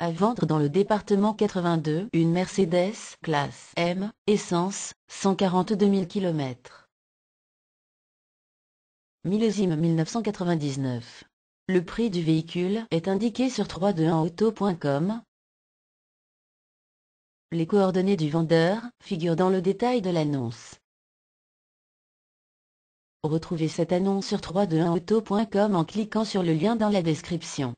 à vendre dans le département 82 une Mercedes classe M, essence, 142 000 km. Millésime 1999. Le prix du véhicule est indiqué sur 321auto.com. Les coordonnées du vendeur figurent dans le détail de l'annonce. Retrouvez cette annonce sur 321auto.com en cliquant sur le lien dans la description.